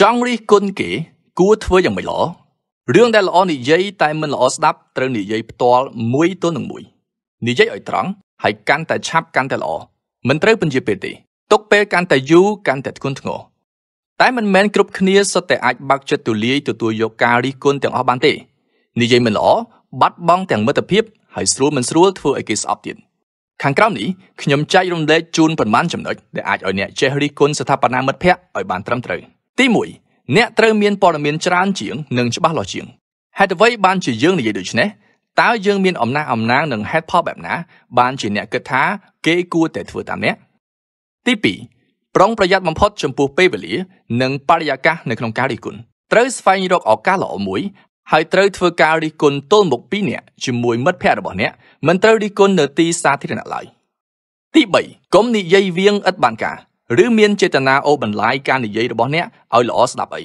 ចង់រិះគន់គេគួរធ្វើយ៉ាងម៉េចល្អរឿងដែលល្អនិយាយតែមិនល្អស្ដាប់ត្រូវនិយាយផ្ទាល់មួយទល់នឹងមួយនិយាយឲ្យត្រង់ហើយកាន់តែឆាប់កាន់តែល្អមិនត្រូវពន្យាពេលទេទុកពេលកាន់តែយូរកាន់តែធ្ងន់ធ្ងរតែមិនមែនគ្រប់គ្នាសុទ្ធតែអាចបើកចិត្តទូលាយទទួលយកការរិះគន់ទាំងអស់បានទេនិយាយមិនល្អបាត់បង់ទាំងមិត្តភាពហើយស្រួលមិនស្រួលធ្វើឲ្យគេស្អប់ទៀតខាងក្រោមនេះខ្ញុំចែករំលែកជូនប្រមាណចំណុចដែលអាចឲ្យអ្នកចេះរិះគន់ស្ថាបនាមិត្តភ័ក្តិឲ្យបានត្រឹមត្រូវ។ទី1អ្នកត្រូវមានព័ត៌មានច្រើនជាង និងច្បាស់លាស់ជាងហេតុអ្វីបានជាយើងនិយាយដូចនេះតើយើងមានអំណះអំណាងនឹងហេតុផលបែបណា បានជាអ្នកគិតថាគេគួរតែធ្វើតាមអ្នកទី2ប្រុងប្រយ័ត្នបំផុត ចំពោះពេលវេលា និង បរិយាកាសនៅក្នុងការរិះគន់ត្រូវស្វែងរកឱកាសល្អមួយហើយត្រូវធ្វើការរិះគន់ទល់មុខពីអ្នកជាមួយមិត្តភ័ក្តិរបស់អ្នកមិនត្រូវរិះគន់នៅទីសាធារណៈឡើយទី3កុំនិយាយវៀងឥតបានការឬមានចេតនាអូបន្លាយការនិយាយរបស់អ្នកឲ្យល្អស្ដាប់អី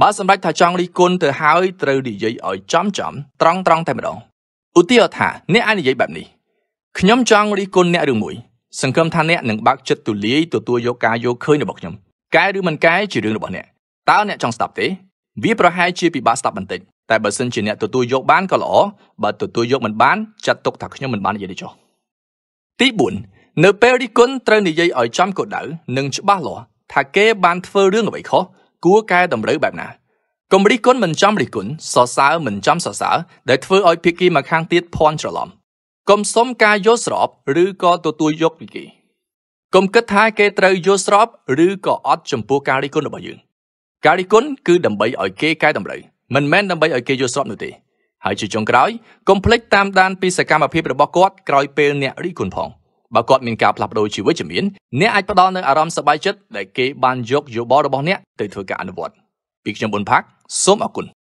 បើសម្រេចថាចង់រិះគន់ទៅហើយត្រូវនិយាយឲ្យចំចំត្រង់ត្រង់តែម្ដងឧទាហរណ៍ថាអ្នកអាចនិយាយបែបនេះខ្ញុំចង់រិះគន់អ្នករឿងមួយ សង្ឃឹមថាអ្នកនឹងបើកចិត្តទូលាយទទួលយកការយកឃើញរបស់ខ្ញុំកែឬមិនកែជារឿងរបស់អ្នកតើអ្នកចង់ស្ដាប់ទេវាប្រហែលជាពិបាកស្ដាប់បន្តិចតែបើសិនជាអ្នកទទួលយក បានក៏ល្អបើទទួលយកមិនបានចាត់ទុកថាខ្ញុំមិនបាននិយាយទេចុះទី4នៅពេលរិះគន់ត្រូវនិយាយឲ្យចំគោលដៅនិងច្បាស់លាស់ថាគេបានធ្វើរឿងអ្វីខុសគួរកែតម្រូវបែបណាកុំរិះគន់មិនចំរិះគន់សរសើរមិនចំសរសើរដែលធ្វើឲ្យភាគីម្ខាងទៀតភ័ន្តច្រឡំកុំសុំការយល់ស្របឬក៏ទទួលយកពីគេកុំគិតថាគេត្រូវយល់ស្រប ឬក៏អត់ចំពោះការរិះគន់របស់យើងការរិះគន់គឺដើម្បីឲ្យគេកែតម្រូវមិនមែនដើម្បីឲ្យគេយល់ស្របនោះទេ ហើយជាចុងក្រោយកុំភ្លេចតាមដានពីសកម្មភាពរបស់គាត់ក្រោយពេលអ្នករិះគន់ផង។បើគាត់មានការផ្លាស់ប្ដូរជីវិតជំនាញអ្នកអាចផ្ដល់នូវអារម្មណ៍សប្បាយចិត្តដែលគេបានយកយោបល់របស់អ្នកទៅធ្វើការអនុវត្តពីខ្ញុំប៊ុនផាក់សូមអរគុណ